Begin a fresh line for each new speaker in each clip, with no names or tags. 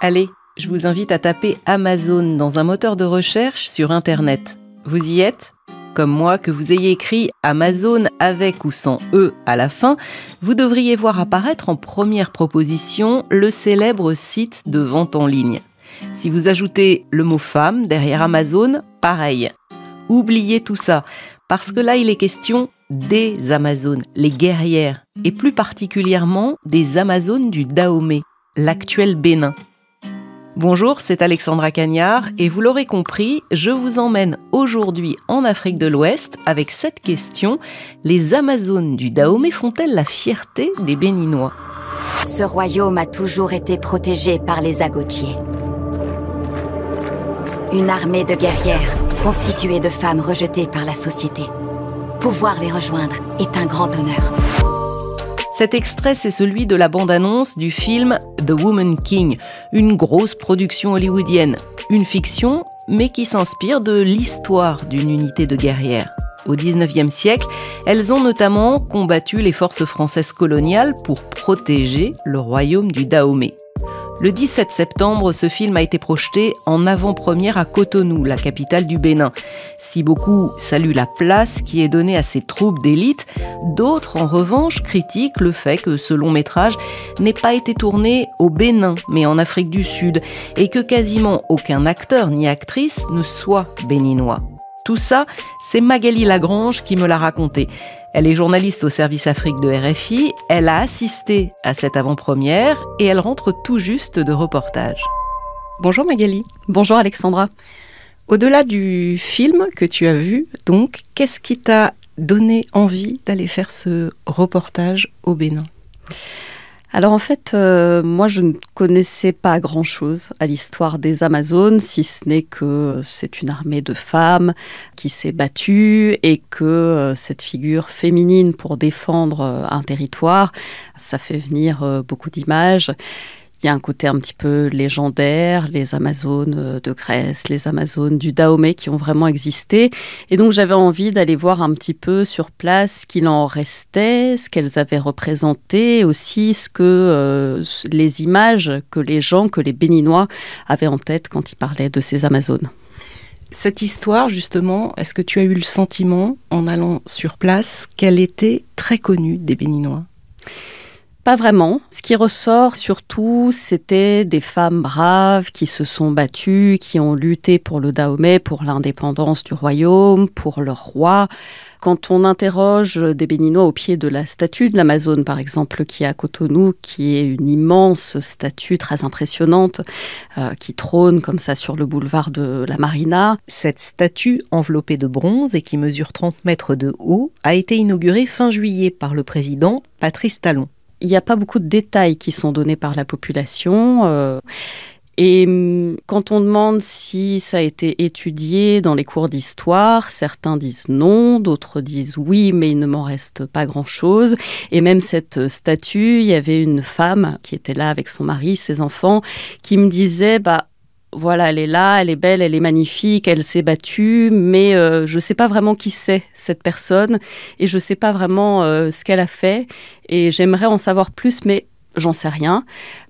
Allez, je vous invite à taper Amazon dans un moteur de recherche sur Internet. Vous y êtes Comme moi, que vous ayez écrit Amazon avec ou sans E à la fin, vous devriez voir apparaître en première proposition le célèbre site de vente en ligne. Si vous ajoutez le mot femme derrière Amazon, pareil. Oubliez tout ça, parce que là il est question des Amazones, les guerrières, et plus particulièrement des Amazones du Dahomey, l'actuel Bénin. Bonjour, c'est Alexandra Cagnard et vous l'aurez compris, je vous emmène aujourd'hui en Afrique de l'Ouest avec cette question. Les Amazones du Dahomey font-elles la fierté des Béninois Ce royaume a toujours été protégé par les Agotiers. Une armée de guerrières constituée de femmes rejetées par la société. Pouvoir les rejoindre est un grand honneur. Cet extrait, c'est celui de la bande-annonce du film The Woman King, une grosse production hollywoodienne, une fiction, mais qui s'inspire de l'histoire d'une unité de guerrières. Au XIXe siècle, elles ont notamment combattu les forces françaises coloniales pour protéger le royaume du Dahomey. Le 17 septembre, ce film a été projeté en avant-première à Cotonou, la capitale du Bénin. Si beaucoup saluent la place qui est donnée à ces troupes d'élite, d'autres en revanche critiquent le fait que ce long métrage n'ait pas été tourné au Bénin, mais en Afrique du Sud, et que quasiment aucun acteur ni actrice ne soit béninois. Tout ça, c'est Magali Lagrange qui me l'a raconté. Elle est journaliste au service Afrique de RFI, elle a assisté à cette avant-première et elle rentre tout juste de reportage. Bonjour Magali. Bonjour Alexandra. Au-delà du film que tu as vu, donc, qu'est-ce qui t'a donné envie d'aller faire ce reportage au Bénin
alors en fait, euh, moi je ne connaissais pas grand-chose à l'histoire des Amazones, si ce n'est que c'est une armée de femmes qui s'est battue et que euh, cette figure féminine pour défendre euh, un territoire, ça fait venir beaucoup d'images. Il y a un côté un petit peu légendaire, les Amazones euh, de Grèce, les Amazones du Dahomey qui ont vraiment existé. Et donc j'avais envie d'aller voir un petit peu sur place ce qu'il en restait, ce qu'elles avaient représenté, aussi ce que euh, les images que les gens, que les Béninois avaient en tête quand ils parlaient de
ces Amazones. Cette histoire, justement, est-ce que tu as eu le sentiment, en allant sur place, qu'elle était très connue des Béninois pas vraiment.
Ce qui ressort surtout, c'était des femmes braves qui se sont battues, qui ont lutté pour le Dahomey, pour l'indépendance du royaume, pour leur roi. Quand on interroge des Béninois au pied de la statue de l'Amazone, par exemple, qui est à Cotonou, qui est une immense statue très impressionnante, euh, qui trône comme ça sur le
boulevard de la Marina. Cette statue enveloppée de bronze et qui mesure 30 mètres de haut a été inaugurée fin juillet par le président Patrice Talon il n'y a pas beaucoup de détails
qui sont donnés par la population. Euh, et mm, quand on demande si ça a été étudié dans les cours d'histoire, certains disent non, d'autres disent oui, mais il ne m'en reste pas grand-chose. Et même cette statue, il y avait une femme qui était là avec son mari, ses enfants, qui me disait, bah, voilà, elle est là, elle est belle, elle est magnifique, elle s'est battue, mais euh, je ne sais pas vraiment qui c'est cette personne et je ne sais pas vraiment euh, ce qu'elle a fait et j'aimerais en savoir plus, mais j'en sais rien.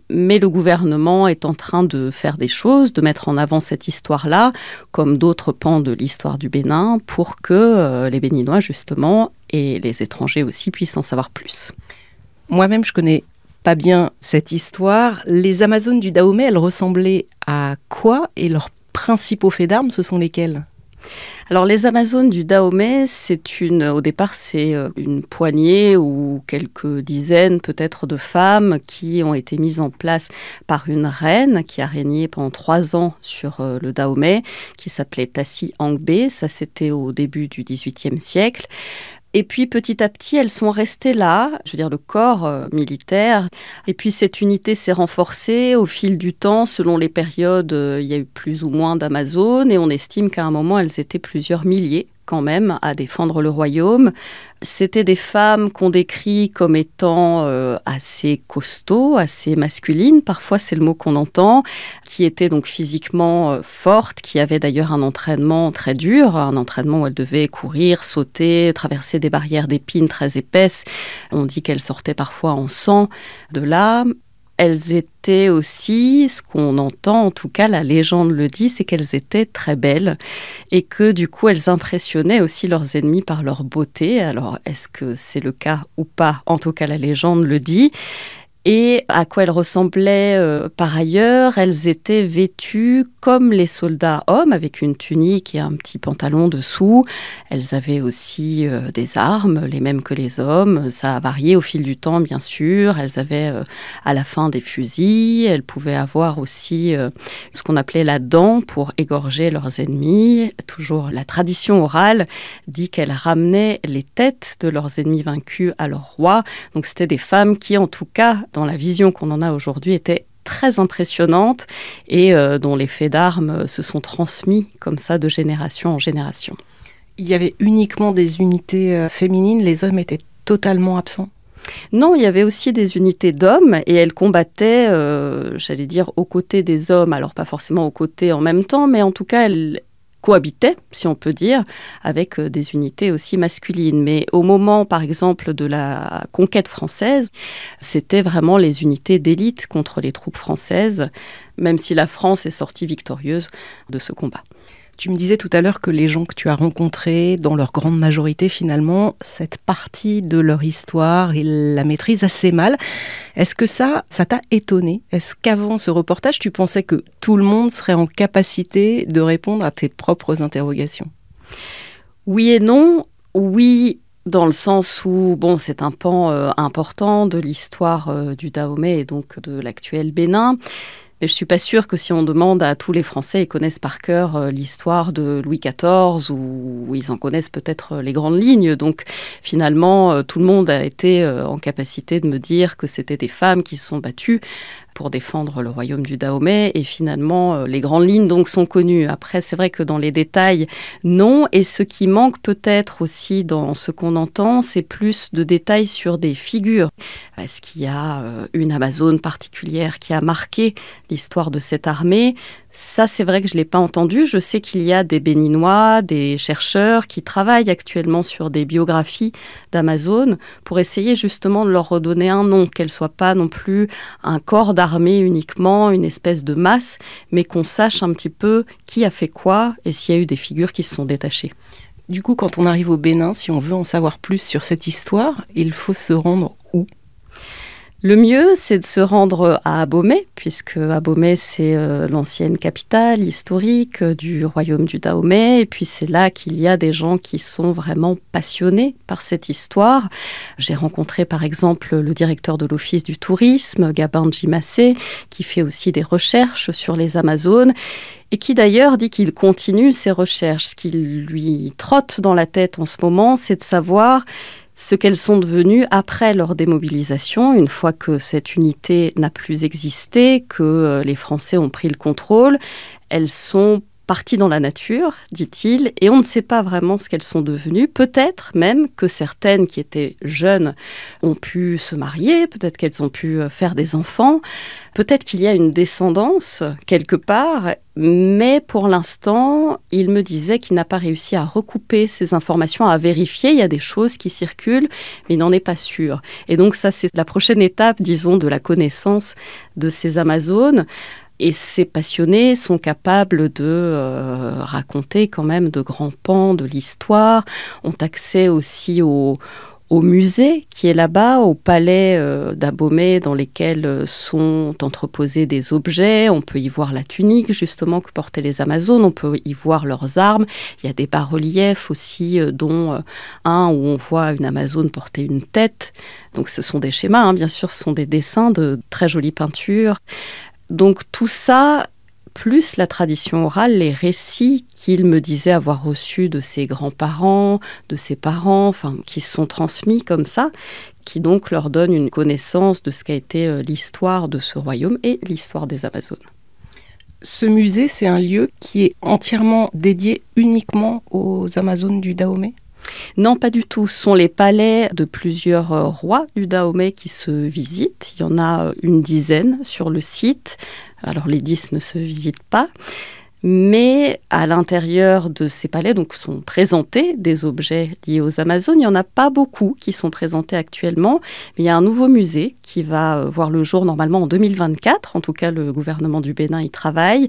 Mais le gouvernement est en train de faire des choses, de mettre en avant cette histoire-là, comme d'autres pans de l'histoire du Bénin, pour que euh, les Béninois,
justement, et les étrangers aussi, puissent en savoir plus. Moi-même, je connais bien cette histoire. Les Amazones du Dahomey, elles ressemblaient à quoi Et leurs principaux faits d'armes, ce sont lesquels alors les Amazones du Dahomey, c'est une
au départ c'est euh, une poignée ou quelques dizaines peut-être de femmes qui ont été mises en place par une reine qui a régné pendant trois ans sur euh, le Dahomey, qui s'appelait Tassi Angbe. Ça c'était au début du XVIIIe siècle. Et puis petit à petit, elles sont restées là, je veux dire le corps euh, militaire. Et puis cette unité s'est renforcée au fil du temps, selon les périodes, euh, il y a eu plus ou moins d'amazones et on estime qu'à un moment, elles étaient plusieurs milliers quand même à défendre le royaume. C'était des femmes qu'on décrit comme étant euh, assez costauds, assez masculines, parfois c'est le mot qu'on entend, qui étaient donc physiquement euh, fortes, qui avaient d'ailleurs un entraînement très dur, un entraînement où elles devaient courir, sauter, traverser des barrières d'épines très épaisses. On dit qu'elles sortaient parfois en sang de là elles étaient aussi, ce qu'on entend en tout cas, la légende le dit, c'est qu'elles étaient très belles et que du coup elles impressionnaient aussi leurs ennemis par leur beauté. Alors est-ce que c'est le cas ou pas En tout cas la légende le dit et à quoi elles ressemblaient euh, par ailleurs. Elles étaient vêtues comme les soldats hommes, avec une tunique et un petit pantalon dessous. Elles avaient aussi euh, des armes, les mêmes que les hommes. Ça a varié au fil du temps, bien sûr. Elles avaient euh, à la fin des fusils. Elles pouvaient avoir aussi ce qu'on appelait la dent pour égorger leurs ennemis. Toujours la tradition orale dit qu'elles ramenaient les têtes de leurs ennemis vaincus à leur roi. Donc c'était des femmes qui, en tout cas, dans la vision qu'on en a aujourd'hui était très impressionnante et euh, dont les faits d'armes se sont transmis comme ça de génération en génération. Il y avait uniquement des unités
euh, féminines, les hommes étaient totalement absents.
Non, il y avait aussi des unités d'hommes et elles combattaient, euh, j'allais dire, aux côtés des hommes. Alors pas forcément aux côtés en même temps, mais en tout cas, elles, cohabitaient, si on peut dire, avec euh, des unités aussi masculines. Mais au moment, par exemple, de la conquête française, c'était vraiment les unités d'élite contre les troupes françaises, même si la France est sortie victorieuse
de ce combat. Tu me disais tout à l'heure que les gens que tu as rencontrés, dans leur grande majorité finalement, cette partie de leur histoire, ils la maîtrisent assez mal. Est-ce que ça, ça t'a étonné Est-ce qu'avant ce reportage, tu pensais que tout le monde serait en capacité de répondre à tes propres interrogations Oui et non. Oui,
dans le sens où bon, c'est un pan euh, important de l'histoire euh, du Dahomey et donc de l'actuel Bénin. Mais je ne suis pas sûre que si on demande à tous les Français, ils connaissent par cœur euh, l'histoire de Louis XIV ou, ils en connaissent peut-être euh, les grandes lignes. Donc finalement, euh, tout le monde a été en capacité de me dire que c'était des femmes qui se sont battues pour défendre le royaume du Dahomey. Et finalement, euh, les grandes lignes donc sont connues. Après, c'est vrai que dans les détails, non. Et ce qui manque peut-être aussi dans ce qu'on entend, c'est plus de détails sur des figures. Est-ce qu'il y a euh, une Amazone particulière qui a marqué l'histoire de cette armée ça, c'est vrai que je ne l'ai pas entendu. Je sais qu'il y a des Béninois, des chercheurs qui travaillent actuellement sur des biographies d'Amazon pour essayer justement de leur redonner un nom, qu'elle ne soit pas non plus un corps d'armée uniquement, une espèce de masse, mais qu'on sache un petit peu qui a fait quoi et s'il y a eu des figures qui se sont détachées. Du coup, quand on arrive au Bénin, si on veut en savoir plus sur cette histoire, il faut se rendre le mieux, c'est de se rendre à Abomey, puisque Abomey, c'est euh, l'ancienne capitale historique euh, du royaume du Dahomey, et puis c'est là qu'il y a des gens qui sont vraiment passionnés par cette histoire. J'ai rencontré par exemple le directeur de l'Office du tourisme, Gabin Djimassé, qui fait aussi des recherches sur les Amazones, et qui d'ailleurs dit qu'il continue ses recherches. Ce qui lui trotte dans la tête en ce moment, c'est de savoir ce qu'elles sont devenues après leur démobilisation, une fois que cette unité n'a plus existé, que euh, les Français ont pris le contrôle. Elles sont parties dans la nature, dit-il, et on ne sait pas vraiment ce qu'elles sont devenues. Peut-être même que certaines qui étaient jeunes ont pu se marier, peut-être qu'elles ont pu euh, faire des enfants, peut-être qu'il y a une descendance quelque part, mais pour l'instant, il me disait qu'il n'a pas réussi à recouper ces informations, à vérifier. Il y a des choses qui circulent, mais il n'en est pas sûr. Et donc ça, c'est la prochaine étape, disons, de la connaissance de ces Amazones. Et ces passionnés sont capables de euh, raconter quand même de grands pans de l'histoire, ont accès aussi au, musée qui est là-bas, au palais euh, d'abomé dans lesquels euh, sont entreposés des objets. On peut y voir la tunique justement que portaient les Amazones, on peut y voir leurs armes. Il y a des bas-reliefs aussi, dont un où on voit une Amazone porter une tête. Donc ce sont des schémas, hein. bien sûr, ce sont des dessins de très jolies peintures. Donc tout ça, plus la tradition orale, les récits qu'il me disait avoir reçus de ses grands-parents, de ses parents, enfin, qui sont transmis comme ça, qui donc leur donnent une connaissance de ce qu'a été euh, l'histoire de ce royaume et l'histoire des Amazones. Ce musée, c'est un lieu qui
est entièrement dédié uniquement aux Amazones du Dahomey
non, pas du tout. Ce sont les palais de plusieurs euh, rois du Dahomey qui se visitent. Il y en a euh, une dizaine sur le site. Alors les dix ne se visitent pas. Mais à l'intérieur de ces palais donc, sont présentés des objets liés aux Amazones. Il n'y en a pas beaucoup qui sont présentés actuellement. il y a un nouveau musée qui va euh, voir le jour normalement en 2024. En tout cas, le gouvernement du Bénin y travaille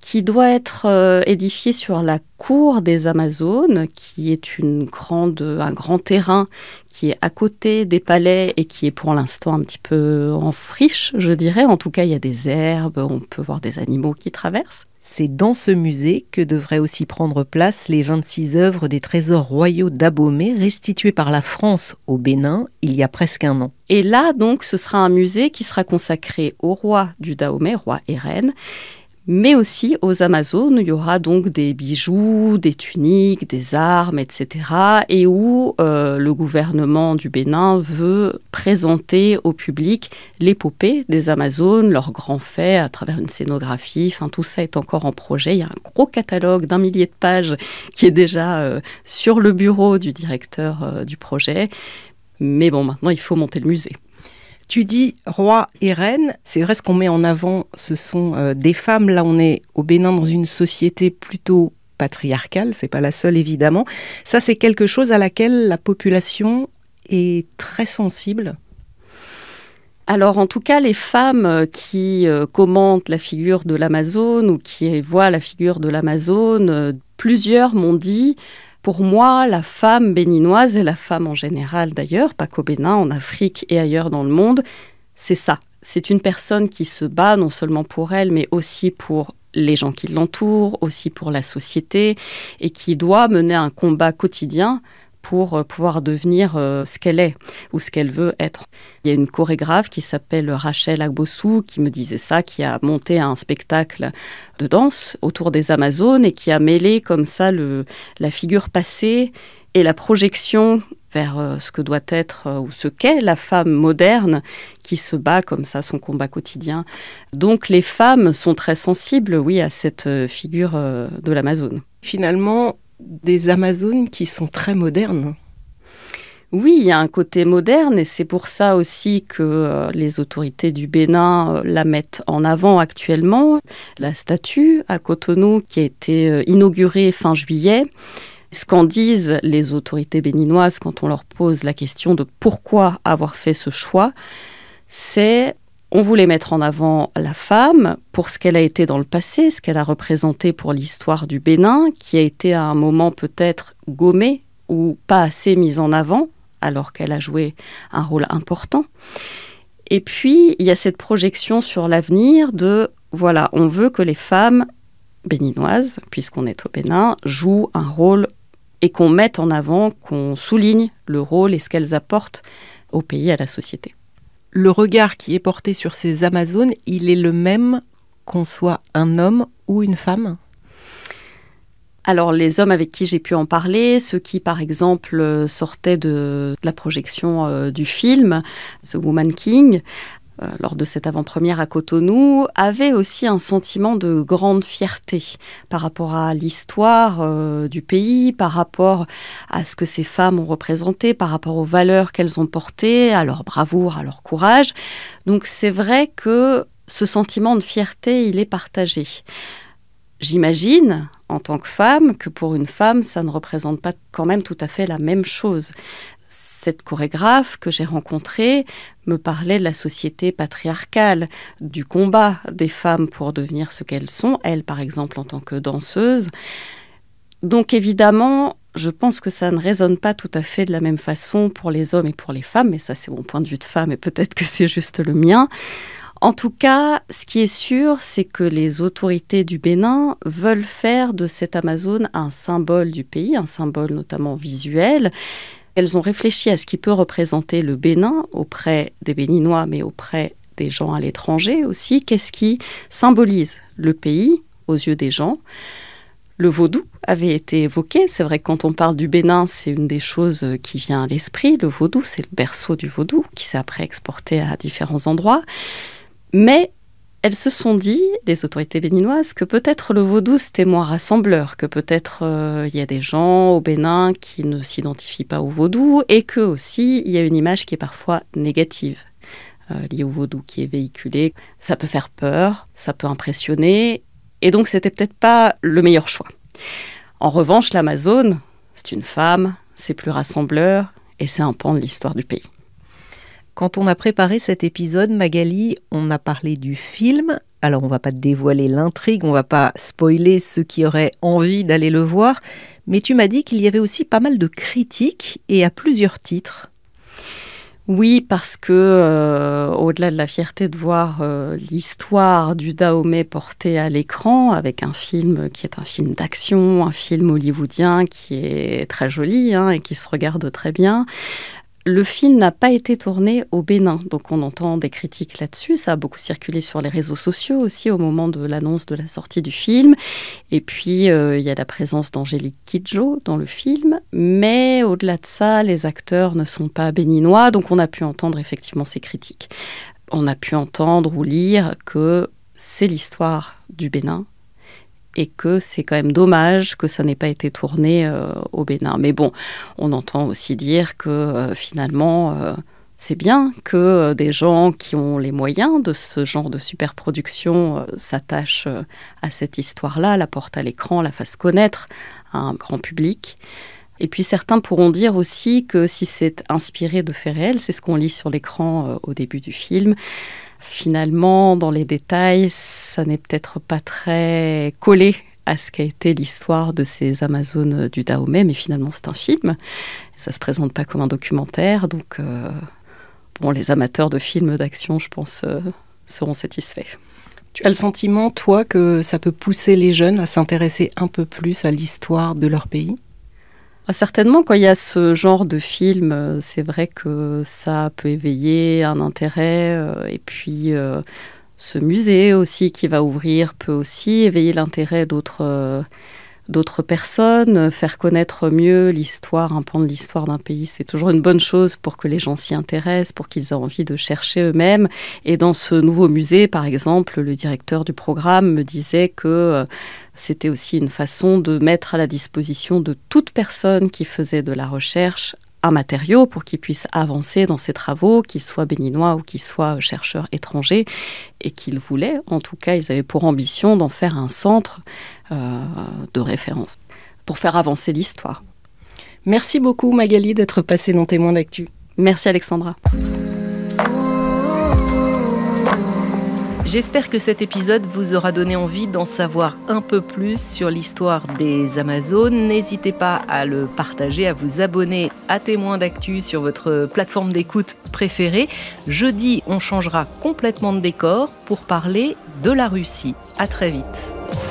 qui doit être euh, édifié sur la cour des Amazones, qui est une grande, un grand terrain qui est à côté des palais et qui est pour l'instant un petit peu en friche,
je dirais. En tout cas, il y a des herbes, on peut voir des animaux qui traversent. C'est dans ce musée que devraient aussi prendre place les 26 œuvres des trésors royaux d'Abomé, restituées par la France au Bénin il y a presque un an. Et là, donc, ce sera un musée qui sera
consacré au roi du Dahomey, roi et reine, mais aussi aux Amazones, il y aura donc des bijoux, des tuniques, des armes, etc., et où euh, le gouvernement du Bénin veut présenter au public l'épopée des Amazones, leurs grands faits à travers une scénographie, enfin tout ça est encore en projet, il y a un gros catalogue d'un millier de pages qui est déjà euh, sur le bureau du directeur euh,
du projet, mais bon maintenant il faut monter le musée. Tu dis roi et reine. C'est vrai, ce qu'on met en avant, ce sont euh, des femmes. Là, on est au Bénin dans une société plutôt patriarcale. C'est pas la seule, évidemment. Ça, c'est quelque chose à laquelle la population est très sensible. Alors en tout cas, les
femmes euh, qui euh, commentent la figure de l'Amazone ou qui voient la figure de l'Amazone, plusieurs m'ont dit pour moi, la femme béninoise et la femme en général d'ailleurs, pas qu'au Bénin, en Afrique et ailleurs dans le monde, c'est ça. C'est une personne qui se bat non seulement pour elle, mais aussi pour les gens qui l'entourent, aussi pour la société, et qui doit mener un combat quotidien pour euh, pouvoir devenir euh, ce qu'elle est ou ce qu'elle veut être. Il y a une chorégraphe qui s'appelle Rachel Agbossou qui me disait ça, qui a monté un spectacle de danse autour des Amazones et qui a mêlé comme ça le, la figure passée et la projection vers euh, ce que doit être ou ce qu'est la femme moderne qui se bat comme ça son combat quotidien. Donc les femmes sont très sensibles, oui, à cette figure de l'Amazone. Finalement, des Amazones qui sont très modernes. Oui, il y a un côté moderne et c'est pour ça aussi que euh, les autorités du Bénin euh, la mettent en avant actuellement. La statue à Cotonou qui a été euh, inaugurée fin juillet. Ce qu'en disent les autorités béninoises quand on leur pose la question de pourquoi avoir fait ce choix, c'est on voulait mettre en avant la femme pour ce qu'elle a été dans le passé, ce qu'elle a représenté pour l'histoire du Bénin, qui a été à un moment peut-être gommée ou pas assez mise en avant, alors qu'elle a joué un rôle important. Et puis, il y a cette projection sur l'avenir de, voilà, on veut que les femmes béninoises, puisqu'on est au Bénin, jouent un rôle et qu'on mette en avant, qu'on souligne
le rôle et ce qu'elles apportent au pays, à la société le regard qui est porté sur ces Amazones, il est le même qu'on soit un homme ou une femme
alors les hommes avec qui j'ai pu en parler, ceux qui par exemple euh, sortaient de, la projection euh, du film The Woman King, euh, lors de cette avant-première à Cotonou, avait aussi un sentiment de grande fierté par rapport à l'histoire euh, du pays, par rapport à ce que ces femmes ont représenté, par rapport aux valeurs qu'elles ont portées, à leur bravoure, à leur courage. Donc c'est vrai que ce sentiment de fierté, il est partagé. J'imagine, en tant que femme que pour une femme, ça ne représente pas quand même tout à fait la même chose. Cette chorégraphe que j'ai rencontrée me parlait de la société patriarcale, du combat des femmes pour devenir ce qu'elles sont, elles par exemple en tant que danseuse. Donc évidemment, je pense que ça ne résonne pas tout à fait de la même façon pour les hommes et pour les femmes, mais ça c'est mon point de vue de femme et peut-être que c'est juste le mien. En tout cas, ce qui est sûr, c'est que les autorités du Bénin veulent faire de cette Amazone un symbole du pays, un symbole notamment visuel. Elles ont réfléchi à ce qui peut représenter le Bénin auprès des Béninois, mais auprès des gens à l'étranger aussi. Qu'est-ce qui symbolise le pays aux yeux des gens le vaudou avait été évoqué. C'est vrai que quand on parle du Bénin, c'est une des choses qui vient à l'esprit. Le vaudou, c'est le berceau du vaudou qui s'est après exporté à différents endroits. Mais elles se sont dit, les autorités béninoises, que peut-être le vaudou c'était moins rassembleur, que peut-être euh, il y a des gens au Bénin qui ne s'identifient pas au vaudou et que aussi il y a une image qui est parfois négative euh, liée au vaudou qui est véhiculée. Ça peut faire peur, ça peut impressionner et donc c'était peut-être pas le meilleur choix. En revanche, l'Amazone, c'est une femme, c'est plus rassembleur
et c'est un pan de l'histoire du pays. Quand on a préparé cet épisode, Magali, on a parlé du film. Alors on va pas dévoiler l'intrigue, on va pas spoiler ceux qui auraient envie d'aller le voir, mais tu m'as dit qu'il y avait aussi pas mal de critiques et à plusieurs titres. Oui, parce que euh, au-delà de la fierté de
voir euh, l'histoire du Dahomey portée à l'écran avec un film qui est un film d'action, un film hollywoodien qui est très joli hein, et qui se regarde très bien, le film n'a pas été tourné au Bénin, donc on entend des critiques là-dessus. Ça a beaucoup circulé sur les réseaux sociaux aussi au moment de l'annonce de la sortie du film. Et puis euh, il y a la présence d'Angélique Kidjo dans le film, mais au-delà de ça, les acteurs ne sont pas béninois, donc on a pu entendre effectivement ces critiques. On a pu entendre ou lire que c'est l'histoire du Bénin et que c'est quand même dommage que ça n'ait pas été tourné euh, au Bénin. Mais bon, on entend aussi dire que euh, finalement, euh, c'est bien que des gens qui ont les moyens de ce genre de superproduction s'attachent à cette histoire-là, la portent à l'écran, la fassent connaître à un grand public. Et puis certains pourront dire aussi que si c'est inspiré de faits réels, c'est ce qu'on lit sur l'écran au début du film, finalement, dans les détails, ça n'est peut-être pas très collé à ce qu'a été l'histoire de ces Amazones du Dahomey, mais finalement c'est un film. Ça se présente pas comme un documentaire, donc euh, bon, les amateurs de films d'action, je pense, euh, seront satisfaits. Tu as le sentiment, toi, que ça peut pousser les jeunes à s'intéresser un peu plus à l'histoire de leur pays ah, certainement, quand il y a ce genre de film, euh, c'est vrai que ça peut éveiller un intérêt. Euh, et puis, euh, ce musée aussi qui va ouvrir peut aussi éveiller l'intérêt d'autres d'autres personnes, euh, faire connaître mieux l'histoire, un pan de l'histoire d'un pays, c'est toujours une bonne chose pour que les gens s'y intéressent, pour qu'ils aient envie de chercher eux-mêmes. Et dans ce nouveau musée, par exemple, le directeur du programme me disait que euh, c'était aussi une façon de mettre à la disposition de toute personne qui faisait de la recherche un matériau pour qu'ils puissent avancer dans ses travaux, qu'ils soient béninois ou qu'ils soient chercheurs étranger, et qu'ils voulaient, en tout cas, ils avaient pour ambition d'en faire un centre euh, de référence pour faire avancer l'histoire. Merci beaucoup Magali d'être passée dans Témoin d'actu. Merci Alexandra.
J'espère que cet épisode vous aura donné envie d'en savoir un peu plus sur l'histoire des Amazones. N'hésitez pas à le partager, à vous abonner à Témoins d'actu sur votre plateforme d'écoute préférée. Jeudi, on changera complètement de décor pour parler de la Russie. À très vite.